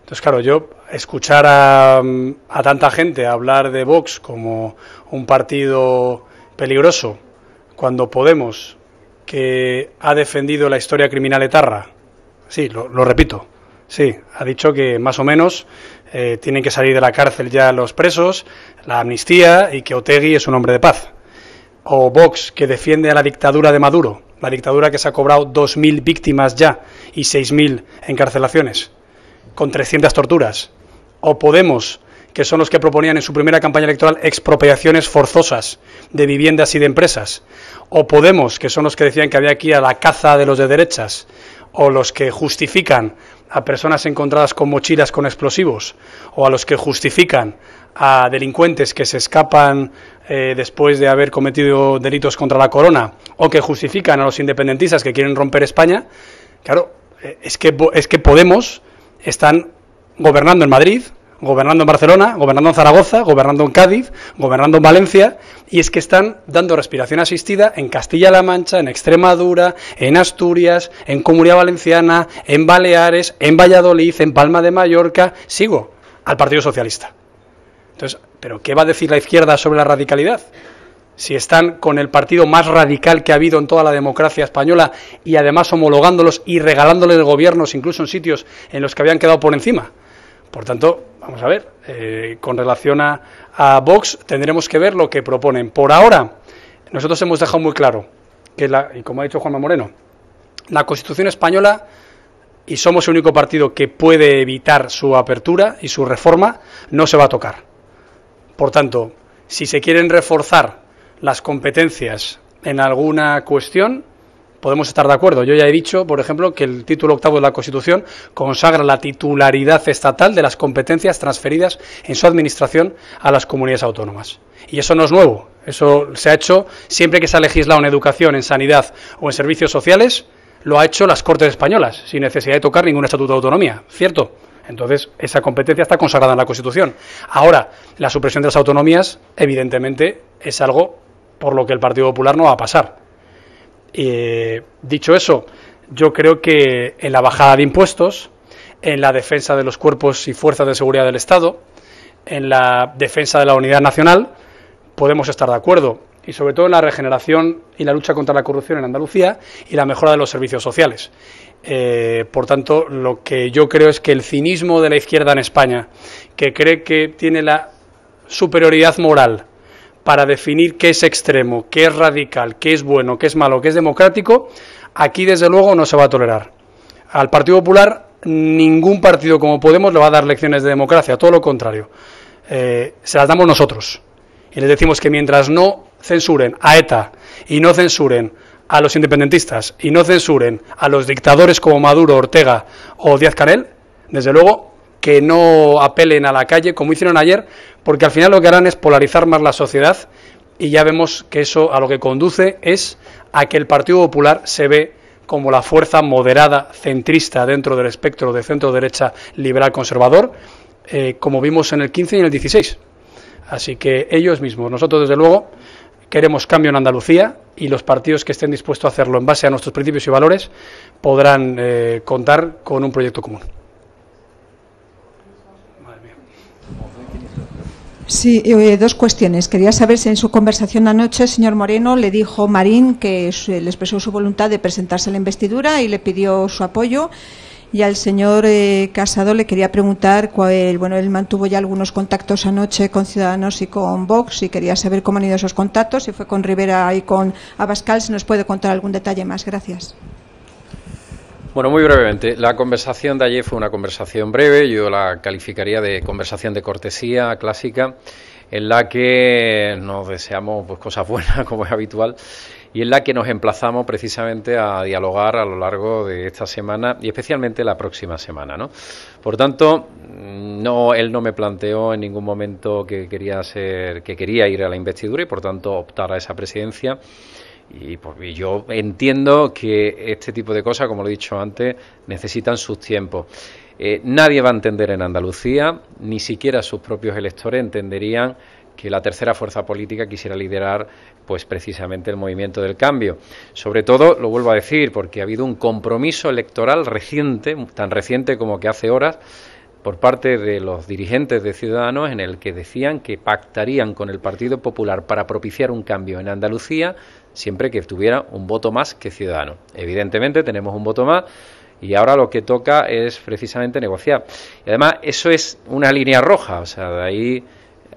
Entonces, claro, yo escuchar a, tanta gente hablar de Vox como un partido peligroso, cuando Podemos, que ha defendido la historia criminal etarra, sí, lo, repito, sí, ha dicho que más o menos eh, tienen que salir de la cárcel ya los presos, la amnistía y que Otegui es un hombre de paz. O Vox, que defiende a la dictadura de Maduro, la dictadura que se ha cobrado 2.000 víctimas ya y 6.000 encarcelaciones, con 300 torturas o Podemos, que son los que proponían en su primera campaña electoral expropiaciones forzosas de viviendas y de empresas, o Podemos, que son los que decían que había aquí a la caza de los de derechas, o los que justifican a personas encontradas con mochilas con explosivos, o a los que justifican a delincuentes que se escapan eh, después de haber cometido delitos contra la corona, o que justifican a los independentistas que quieren romper España, claro, eh, es que, es que Podemos están gobernando en Madrid, gobernando en Barcelona, gobernando en Zaragoza, gobernando en Cádiz, gobernando en Valencia, y es que están dando respiración asistida en Castilla-La Mancha, en Extremadura, en Asturias, en Comunidad Valenciana, en Baleares, en Valladolid, en Palma de Mallorca, sigo, al Partido Socialista. Entonces, ¿pero qué va a decir la izquierda sobre la radicalidad? si están con el partido más radical que ha habido en toda la democracia española y además homologándolos y regalándoles gobiernos incluso en sitios en los que habían quedado por encima. Por tanto, vamos a ver, eh, con relación a, Vox tendremos que ver lo que proponen. Por ahora, nosotros hemos dejado muy claro que, y como ha dicho Juanma Moreno, la Constitución española, y somos el único partido que puede evitar su apertura y su reforma, no se va a tocar. Por tanto, si se quieren reforzar las competencias en alguna cuestión, podemos estar de acuerdo. Yo ya he dicho, por ejemplo, que el título octavo de la Constitución consagra la titularidad estatal de las competencias transferidas en su administración a las comunidades autónomas. Y eso no es nuevo. Eso se ha hecho siempre que se ha legislado en educación, en sanidad o en servicios sociales, lo ha hecho las Cortes españolas, sin necesidad de tocar ningún estatuto de autonomía, ¿cierto? Entonces, esa competencia está consagrada en la Constitución. Ahora, la supresión de las autonomías, evidentemente, es algo por lo que el Partido Popular no va a pasar eh, dicho eso, yo creo que en la bajada de impuestos, en la defensa de los cuerpos y fuerzas de seguridad del Estado, en la defensa de la unidad nacional, podemos estar de acuerdo. Y sobre todo en la regeneración y la lucha contra la corrupción en Andalucía y la mejora de los servicios sociales. Eh, por tanto, lo que yo creo es que el cinismo de la izquierda en España, que cree que tiene la superioridad moral para definir qué es extremo, qué es radical, qué es bueno, qué es malo, qué es democrático, aquí desde luego no se va a tolerar. Al Partido Popular ningún partido como Podemos le va a dar lecciones de democracia, todo lo contrario. Eh, se las damos nosotros. Y les decimos que mientras no censuren a ETA y no censuren a los independentistas y no censuren a los dictadores como Maduro, Ortega o Díaz Canel, desde luego que no apelen a la calle, como hicieron ayer, porque al final lo que harán es polarizar más la sociedad y ya vemos que eso a lo que conduce es a que el Partido Popular se ve como la fuerza moderada centrista dentro del espectro de centro derecha liberal conservador, eh, como vimos en el 15 y en el 16. Así que ellos mismos, nosotros desde luego queremos cambio en Andalucía y los partidos que estén dispuestos a hacerlo en base a nuestros principios y valores podrán eh, contar con un proyecto común. Sí, eh, dos cuestiones. Quería saber si en su conversación anoche, el señor Moreno, le dijo Marín que le expresó su voluntad de presentarse a la investidura y le pidió su apoyo. Y al señor eh, Casado le quería preguntar, cuál, bueno, él mantuvo ya algunos contactos anoche con Ciudadanos y con Vox y quería saber cómo han ido esos contactos, si fue con Rivera y con Abascal, si nos puede contar algún detalle más. Gracias. Bueno, muy brevemente, la conversación de ayer fue una conversación breve, yo la calificaría de conversación de cortesía clásica, en la que nos deseamos pues, cosas buenas, [laughs] como es habitual, y en la que nos emplazamos precisamente a dialogar a lo largo de esta semana y especialmente la próxima semana. ¿no? Por tanto, no, él no me planteó en ningún momento que quería, ser, que quería ir a la investidura y por tanto optar a esa presidencia. Y, yo entiendo que este tipo de cosas, como lo he dicho antes, necesitan sus tiempos. Eh, nadie va a entender en Andalucía, ni siquiera sus propios electores entenderían que la tercera fuerza política quisiera liderar pues precisamente el movimiento del cambio. Sobre todo, lo vuelvo a decir, porque ha habido un compromiso electoral reciente, tan reciente como que hace horas, por parte de los dirigentes de Ciudadanos en el que decían que pactarían con el Partido Popular para propiciar un cambio en Andalucía siempre que tuviera un voto más que Ciudadano. Evidentemente tenemos un voto más y ahora lo que toca es precisamente negociar. Y además eso es una línea roja, o sea, de ahí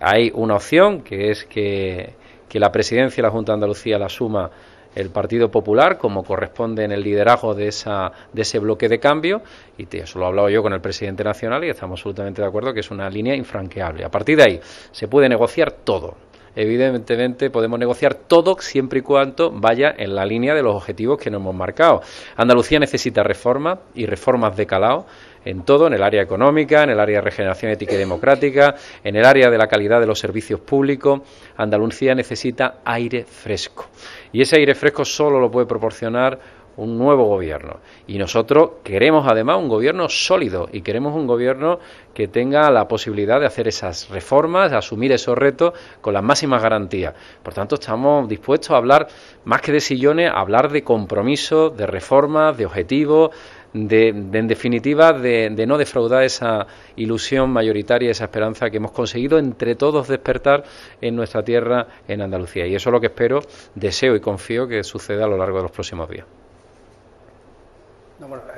hay una opción que es que, la presidencia de la Junta de Andalucía la suma el Partido Popular, como corresponde en el liderazgo de, esa, de ese bloque de cambio, y eso lo he hablado yo con el presidente nacional y estamos absolutamente de acuerdo que es una línea infranqueable. A partir de ahí se puede negociar todo, evidentemente podemos negociar todo siempre y cuando vaya en la línea de los objetivos que nos hemos marcado. Andalucía necesita reformas y reformas de calado en todo, en el área económica, en el área de regeneración ética y democrática, en el área de la calidad de los servicios públicos. Andalucía necesita aire fresco. Y ese aire fresco solo lo puede proporcionar un nuevo gobierno. Y nosotros queremos además un gobierno sólido y queremos un gobierno que tenga la posibilidad de hacer esas reformas, asumir esos retos con las máximas garantías. Por tanto, estamos dispuestos a hablar más que de sillones, a hablar de compromiso, de reformas, de objetivos. De, en definitiva, de, no defraudar esa ilusión mayoritaria, esa esperanza que hemos conseguido entre todos despertar en nuestra tierra, en Andalucía. Y eso es lo que espero, deseo y confío que suceda a lo largo de los próximos días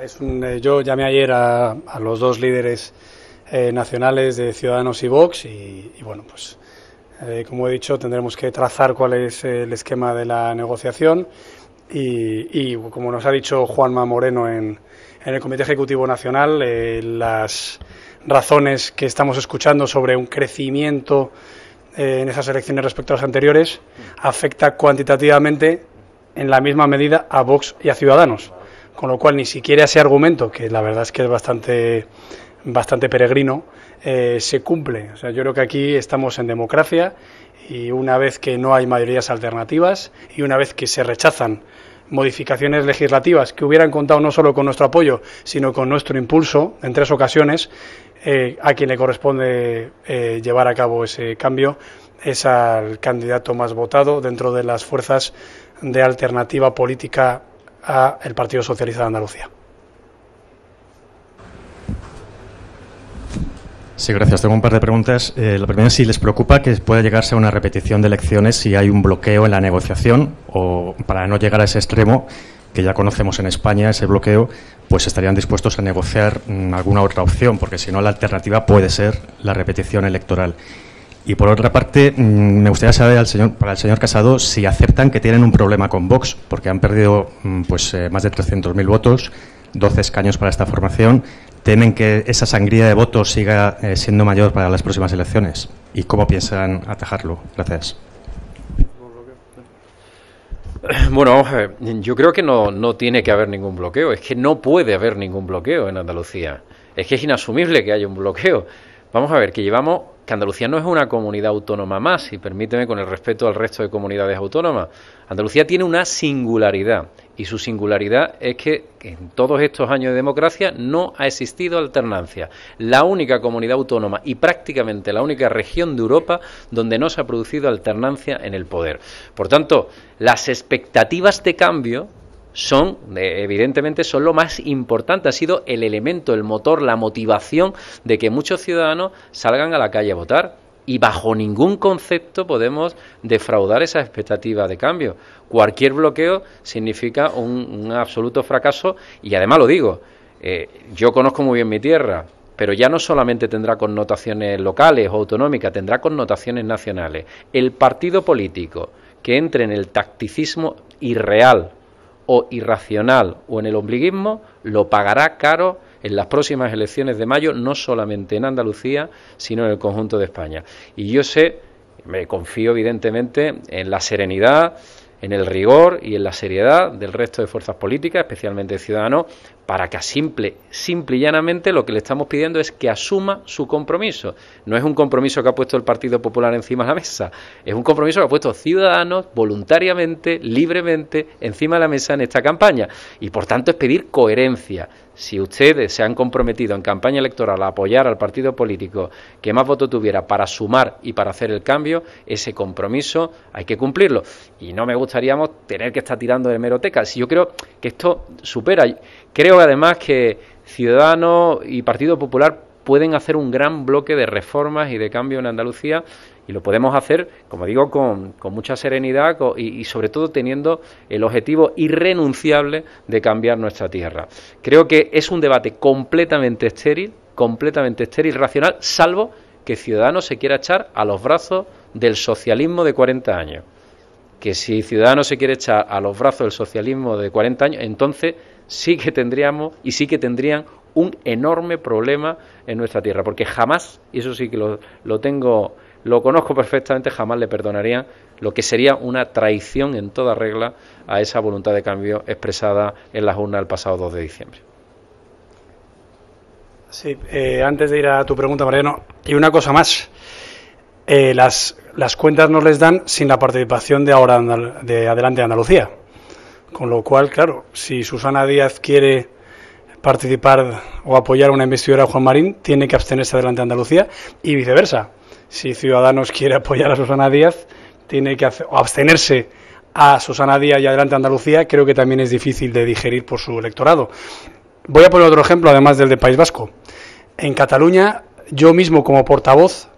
es un, eh, yo llamé ayer a, a los dos líderes eh, nacionales de Ciudadanos y Vox y, bueno, pues eh, como he dicho, tendremos que trazar cuál es el esquema de la negociación y, como nos ha dicho Juanma Moreno en, en el Comité Ejecutivo Nacional, las razones que estamos escuchando sobre un crecimiento en esas elecciones respecto a las anteriores afecta cuantitativamente en la misma medida a Vox y a Ciudadanos con lo cual ni siquiera ese argumento, que la verdad es que es bastante, bastante peregrino, eh, se cumple. O sea, yo creo que aquí estamos en democracia y una vez que no hay mayorías alternativas y una vez que se rechazan modificaciones legislativas que hubieran contado no solo con nuestro apoyo, sino con nuestro impulso en tres ocasiones, eh, a quien le corresponde eh, llevar a cabo ese cambio es al candidato más votado dentro de las fuerzas de alternativa política el Partido Socialista de Andalucía. Sí, gracias. Tengo un par de preguntas. Eh, la primera es si les preocupa que pueda llegarse a una repetición de elecciones si hay un bloqueo en la negociación o para no llegar a ese extremo que ya conocemos en España, ese bloqueo, pues estarían dispuestos a negociar mm, alguna otra opción, porque si no la alternativa puede ser la repetición electoral. Y por otra parte, mm, me gustaría saber al señor, para el señor Casado si aceptan que tienen un problema con Vox, porque han perdido mm, pues, eh, más de 300.000 votos, 12 escaños para esta formación. ¿Temen que esa sangría de votos siga eh, siendo mayor para las próximas elecciones? ¿Y cómo piensan atajarlo? Gracias. Bueno, Yo creo que no, no tiene que haber ningún bloqueo. Es que no puede haber ningún bloqueo en Andalucía. Es que es inasumible que haya un bloqueo. Vamos a ver, que llevamos, que Andalucía no es una comunidad autónoma más, y permíteme con el respeto al resto de comunidades autónomas. Andalucía tiene una singularidad, y su singularidad es que en todos estos años de democracia no ha existido alternancia. La única comunidad autónoma y prácticamente la única región de Europa donde no se ha producido alternancia en el poder. Por tanto, las expectativas de cambio son, evidentemente, son lo más importante, ha sido el elemento, el motor, la motivación de que muchos ciudadanos salgan a la calle a votar. Y bajo ningún concepto podemos defraudar esa expectativa de cambio. Cualquier bloqueo significa un, absoluto fracaso y además lo digo, eh, yo conozco muy bien mi tierra, pero ya no solamente tendrá connotaciones locales o autonómicas, tendrá connotaciones nacionales. El partido político que entre en el tacticismo irreal o irracional o en el ombliguismo, lo pagará caro en las próximas elecciones de mayo, no solamente en Andalucía, sino en el conjunto de España. Y yo sé, me confío evidentemente en la serenidad, en el rigor y en la seriedad del resto de fuerzas políticas, especialmente Ciudadanos, para que simple, simple y llanamente lo que le estamos pidiendo es que asuma su compromiso. No es un compromiso que ha puesto el Partido Popular encima de la mesa, es un compromiso que ha puesto ciudadanos voluntariamente, libremente, encima de la mesa en esta campaña. Y por tanto es pedir coherencia. Si ustedes se han comprometido en campaña electoral a apoyar al partido político que más voto tuviera para sumar y para hacer el cambio, ese compromiso hay que cumplirlo. Y no me gustaría tener que estar tirando de meroteca. Si yo creo que esto supera. Creo además que Ciudadanos y Partido Popular pueden hacer un gran bloque de reformas y de cambio en Andalucía y lo podemos hacer, como digo, con, mucha serenidad y, sobre todo teniendo el objetivo irrenunciable de cambiar nuestra tierra. Creo que es un debate completamente estéril, completamente estéril, racional, salvo que Ciudadanos se quiera echar a los brazos del socialismo de 40 años. Que si Ciudadanos se quiere echar a los brazos del socialismo de 40 años, entonces sí que tendríamos y sí que tendrían un enorme problema en nuestra tierra, porque jamás, y eso sí que lo, lo tengo, lo conozco perfectamente, jamás le perdonarían lo que sería una traición en toda regla a esa voluntad de cambio expresada en las urnas el pasado 2 de diciembre. Sí, eh, antes de ir a tu pregunta, Mariano, y una cosa más. Eh, las, las cuentas no les dan sin la participación de ahora de Adelante Andalucía. Con lo cual, claro, si Susana Díaz quiere participar o apoyar a una investidura Juan Marín, tiene que abstenerse delante de Andalucía y viceversa. Si Ciudadanos quiere apoyar a Susana Díaz, tiene que abstenerse a Susana Díaz y adelante Andalucía, creo que también es difícil de digerir por su electorado. Voy a poner otro ejemplo, además del de País Vasco. En Cataluña, yo mismo como portavoz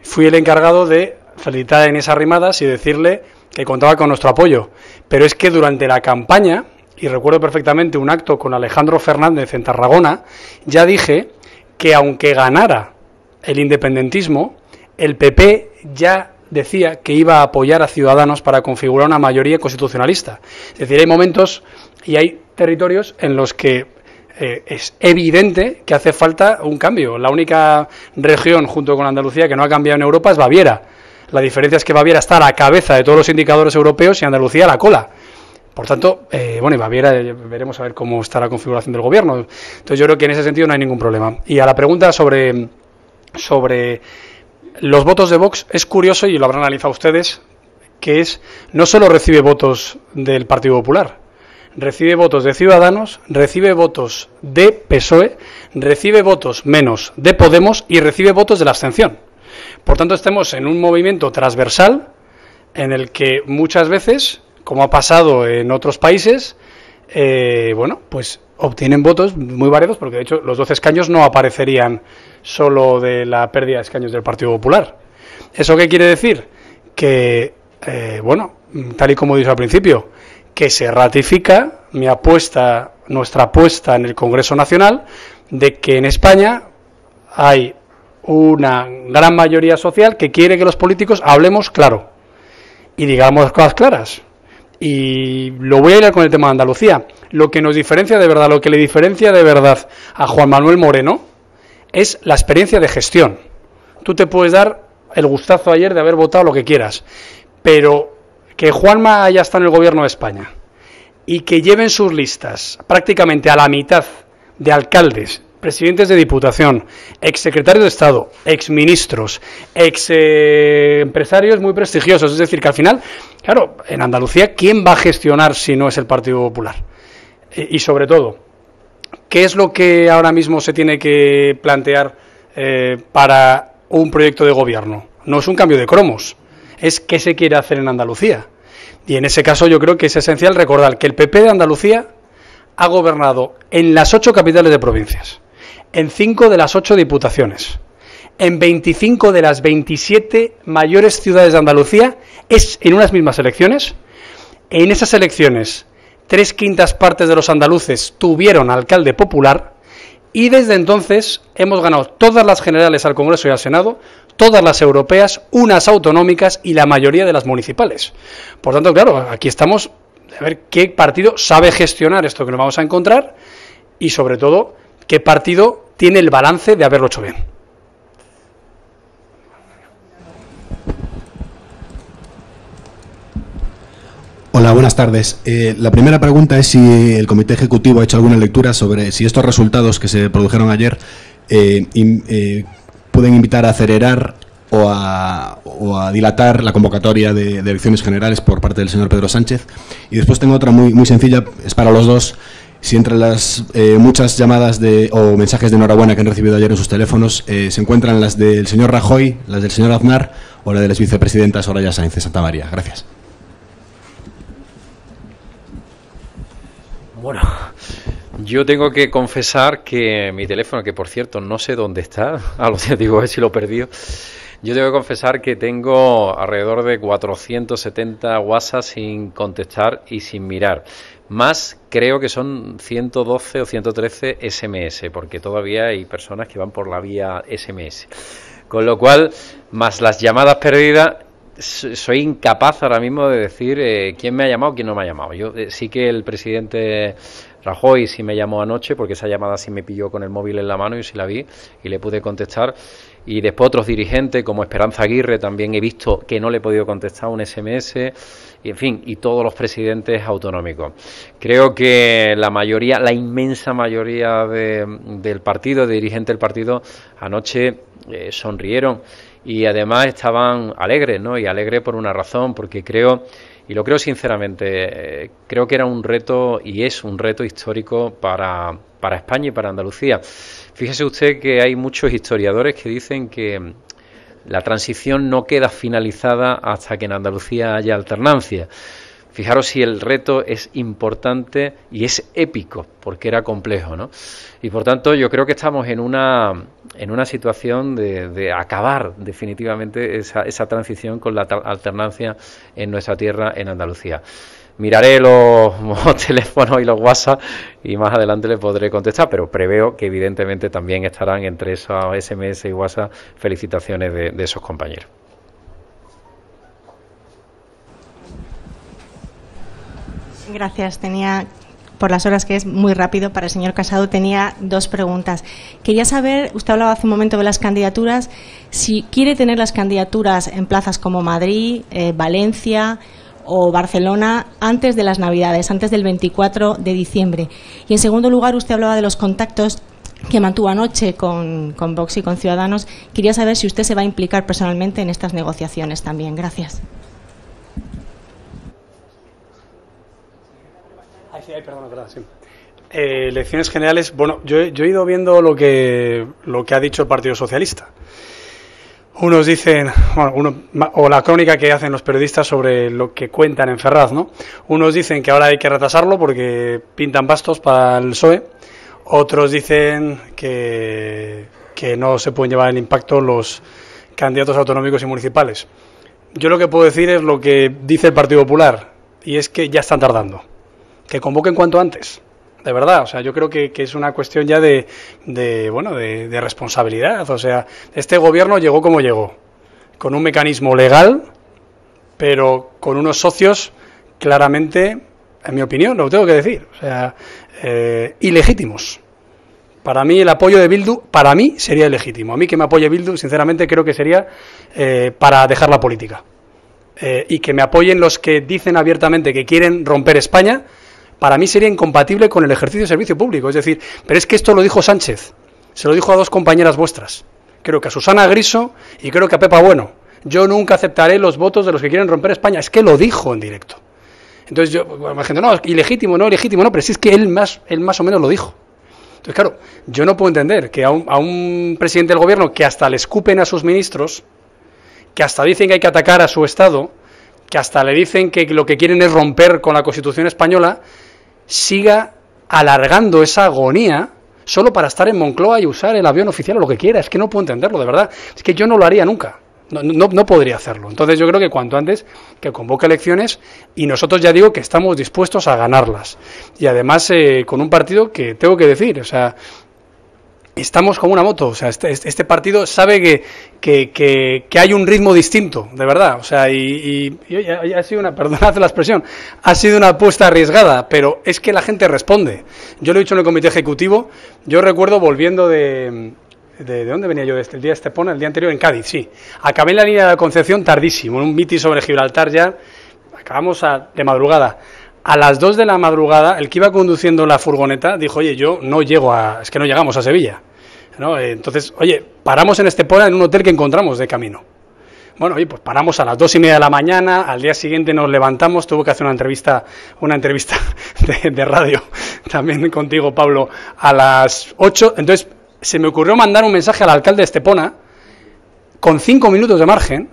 fui el encargado de felicitar a esas rimadas y decirle que contaba con nuestro apoyo. Pero es que durante la campaña, y recuerdo perfectamente un acto con Alejandro Fernández en Tarragona, ya dije que aunque ganara el independentismo, el PP ya decía que iba a apoyar a Ciudadanos para configurar una mayoría constitucionalista. Es decir, hay momentos y hay territorios en los que eh, es evidente que hace falta un cambio. La única región junto con Andalucía que no ha cambiado en Europa es Baviera. La diferencia es que Baviera está a la cabeza de todos los indicadores europeos y Andalucía a la cola. Por tanto, eh, bueno, y Baviera, eh, veremos a ver cómo está la configuración del gobierno. Entonces yo creo que en ese sentido no hay ningún problema. Y a la pregunta sobre, sobre los votos de Vox, es curioso, y lo habrán analizado ustedes, que es, no solo recibe votos del Partido Popular, recibe votos de Ciudadanos, recibe votos de PSOE, recibe votos menos de Podemos y recibe votos de la abstención. Por tanto, estemos en un movimiento transversal en el que muchas veces, como ha pasado en otros países, eh, bueno, pues obtienen votos muy variados, porque de hecho los 12 escaños no aparecerían solo de la pérdida de escaños del Partido Popular. ¿Eso qué quiere decir? Que, eh, bueno, tal y como dicho al principio, que se ratifica mi apuesta, nuestra apuesta en el Congreso Nacional, de que en España hay una gran mayoría social que quiere que los políticos hablemos claro y digamos cosas claras. Y lo voy a ir con el tema de Andalucía. Lo que nos diferencia de verdad, lo que le diferencia de verdad a Juan Manuel Moreno es la experiencia de gestión. Tú te puedes dar el gustazo ayer de haber votado lo que quieras, pero que Juanma haya estado en el gobierno de España y que lleven sus listas prácticamente a la mitad de alcaldes presidentes de diputación, exsecretarios de Estado, exministros, exempresarios muy prestigiosos. Es decir, que al final, claro, en Andalucía, ¿quién va a gestionar si no es el Partido Popular? Y, sobre todo, ¿qué es lo que ahora mismo se tiene que plantear eh, para un proyecto de gobierno? No es un cambio de cromos, es qué se quiere hacer en Andalucía. Y en ese caso yo creo que es esencial recordar que el PP de Andalucía ha gobernado en las ocho capitales de provincias en 5 de las ocho diputaciones, en 25 de las 27 mayores ciudades de Andalucía, es en unas mismas elecciones. En esas elecciones, tres quintas partes de los andaluces tuvieron alcalde popular y desde entonces hemos ganado todas las generales al Congreso y al Senado, todas las europeas, unas autonómicas y la mayoría de las municipales. Por tanto, claro, aquí estamos a ver qué partido sabe gestionar esto que nos vamos a encontrar y sobre todo qué partido tiene el balance de haberlo hecho bien. Hola, buenas tardes. Eh, la primera pregunta es si el Comité Ejecutivo ha hecho alguna lectura sobre si estos resultados que se produjeron ayer eh, eh, pueden invitar a acelerar o a, dilatar la convocatoria de, elecciones generales por parte del señor Pedro Sánchez. Y después tengo otra muy, muy sencilla, es para los dos. Si entre las eh, muchas llamadas de, o mensajes de enhorabuena que han recibido ayer en sus teléfonos eh, se encuentran las del señor Rajoy, las del señor Aznar o las de las vicepresidentas Soraya Sáenz de Santa María. Gracias. Bueno, yo tengo que confesar que mi teléfono, que por cierto no sé dónde está, [laughs] a lo que digo a ver si lo he perdido, yo tengo que confesar que tengo alrededor de 470 WhatsApp sin contestar y sin mirar más creo que son 112 o 113 SMS, porque todavía hay personas que van por la vía SMS. Con lo cual, más las llamadas perdidas, soy incapaz ahora mismo de decir eh, quién me ha llamado, quién no me ha llamado. Yo eh, sí que el presidente Rajoy sí me llamó anoche porque esa llamada sí me pilló con el móvil en la mano y sí la vi y le pude contestar y después otros dirigentes como Esperanza Aguirre también he visto que no le he podido contestar un SMS y en fin y todos los presidentes autonómicos creo que la mayoría la inmensa mayoría del partido de dirigentes del partido anoche eh, sonrieron y además estaban alegres no y alegres por una razón porque creo y lo creo sinceramente eh, creo que era un reto y es un reto histórico para para España y para Andalucía. Fíjese usted que hay muchos historiadores que dicen que la transición no queda finalizada hasta que en Andalucía haya alternancia. Fijaros si el reto es importante y es épico, porque era complejo, ¿no? Y por tanto, yo creo que estamos en una, en una situación de, acabar definitivamente esa, esa transición con la alternancia en nuestra tierra, en Andalucía miraré los, [laughs] teléfonos y los WhatsApp y más adelante les podré contestar, pero preveo que evidentemente también estarán entre esos SMS y WhatsApp felicitaciones de, esos compañeros. Gracias, tenía por las horas que es muy rápido para el señor Casado, tenía dos preguntas. Quería saber, usted hablaba hace un momento de las candidaturas, si quiere tener las candidaturas en plazas como Madrid, eh, Valencia o Barcelona antes de las Navidades, antes del 24 de diciembre. Y en segundo lugar, usted hablaba de los contactos que mantuvo anoche con, con Vox y con Ciudadanos. Quería saber si usted se va a implicar personalmente en estas negociaciones también. Gracias. Eh, elecciones generales. Bueno, yo, yo, he ido viendo lo que, lo que ha dicho el Partido Socialista unos dicen, o la crónica que hacen los periodistas sobre lo que cuentan en Ferraz, ¿no? Unos dicen que ahora hay que retrasarlo porque pintan pastos para el PSOE, otros dicen que, que no se pueden llevar en impacto los candidatos autonómicos y municipales. Yo lo que puedo decir es lo que dice el Partido Popular, y es que ya están tardando. Que convoquen cuanto antes de verdad. O sea, yo creo que, es una cuestión ya de, bueno, de, responsabilidad. O sea, este gobierno llegó como llegó, con un mecanismo legal, pero con unos socios claramente, en mi opinión, lo tengo que decir, eh, ilegítimos. Para mí el apoyo de Bildu, para mí sería ilegítimo. A mí que me apoye Bildu, sinceramente creo que sería eh, para dejar la política. Eh, y que me apoyen los que dicen abiertamente que quieren romper España, para mí sería incompatible con el ejercicio de servicio público. Es decir, pero es que esto lo dijo Sánchez, se lo dijo a dos compañeras vuestras, creo que a Susana Griso y creo que a Pepa Bueno. Yo nunca aceptaré los votos de los que quieren romper España. Es que lo dijo en directo. Entonces yo, imagino, no, ilegítimo, no, ilegítimo, no, pero si es que él más, él más o menos lo dijo. Entonces, claro, yo no puedo entender que a a un presidente del gobierno que hasta le escupen a sus ministros, que hasta dicen que hay que atacar a su Estado, que hasta le dicen que lo que quieren es romper con la Constitución española, siga alargando esa agonía solo para estar en Moncloa y usar el avión oficial o lo que quiera. Es que no puedo entenderlo, de verdad. Es que yo no lo haría nunca. No, no, podría hacerlo. Entonces yo creo que cuanto antes que convoque elecciones y nosotros ya digo que estamos dispuestos a ganarlas. Y además eh, con un partido que tengo que decir, o sea, estamos como una moto. O sea, este, este, este partido sabe que, que, hay un ritmo distinto, de verdad. O sea, y, ha sido una, [laughs] perdonad la expresión, ha sido una apuesta arriesgada, pero es que la gente responde. Yo lo he dicho en el comité ejecutivo, yo recuerdo volviendo de. ¿De, dónde venía yo? El día de Estepona, el día anterior en Cádiz, sí. Acabé la línea de la Concepción tardísimo, en un miti sobre Gibraltar ya. Acabamos de madrugada a las 2 de la madrugada, el que iba conduciendo la furgoneta dijo, oye, yo no llego a... es que no llegamos a Sevilla. Eh, entonces, oye, paramos en Estepona en un hotel que encontramos de camino. Bueno, oye, pues paramos a las dos y media de la mañana, al día siguiente nos levantamos, tuvo que hacer una entrevista, una entrevista [laughs] de, radio también contigo, Pablo, a las 8. Entonces, se me ocurrió mandar un mensaje al alcalde de Estepona, con cinco minutos de margen,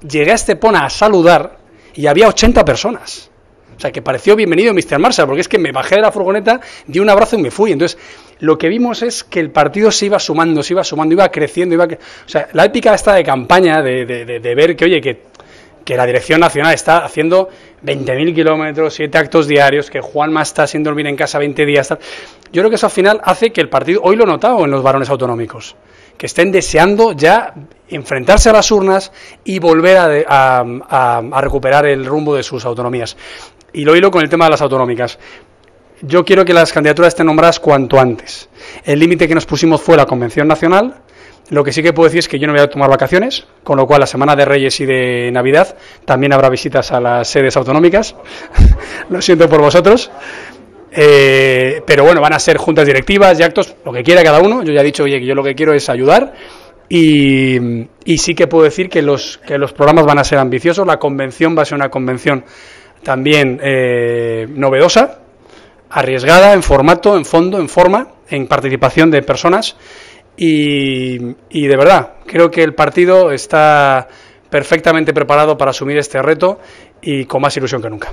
llegué a Estepona a saludar y había 80 personas. O sea, que pareció bienvenido Mr. Marshall, porque es que me bajé de la furgoneta, di un abrazo y me fui. Entonces, lo que vimos es que el partido se iba sumando, se iba sumando, iba creciendo, iba... O sea, la épica esta de campaña, de, ver que, oye, que, la dirección nacional está haciendo 20.000 kilómetros, siete actos diarios, que Juanma está sin dormir en casa 20 días. Yo creo que eso al final hace que el partido, hoy lo he notado en los varones autonómicos, que estén deseando ya enfrentarse a las urnas y volver a recuperar el rumbo de sus autonomías y lo hilo con el tema de las autonómicas. Yo quiero que las candidaturas estén nombradas cuanto antes. El límite que nos pusimos fue la Convención Nacional. Lo que sí que puedo decir es que yo no voy a tomar vacaciones, con lo cual la semana de Reyes y de Navidad también habrá visitas a las sedes autonómicas. [laughs] lo siento por vosotros. Eh, pero bueno, van a ser juntas directivas y actos, lo que quiera cada uno. Yo ya he dicho, oye, que yo lo que quiero es ayudar. Y, sí que puedo decir que los, que los programas van a ser ambiciosos. La convención va a ser una convención también eh, novedosa, arriesgada en formato, en fondo, en forma, en participación de personas. y, de verdad, creo que el partido está perfectamente preparado para asumir este reto y con más ilusión que nunca.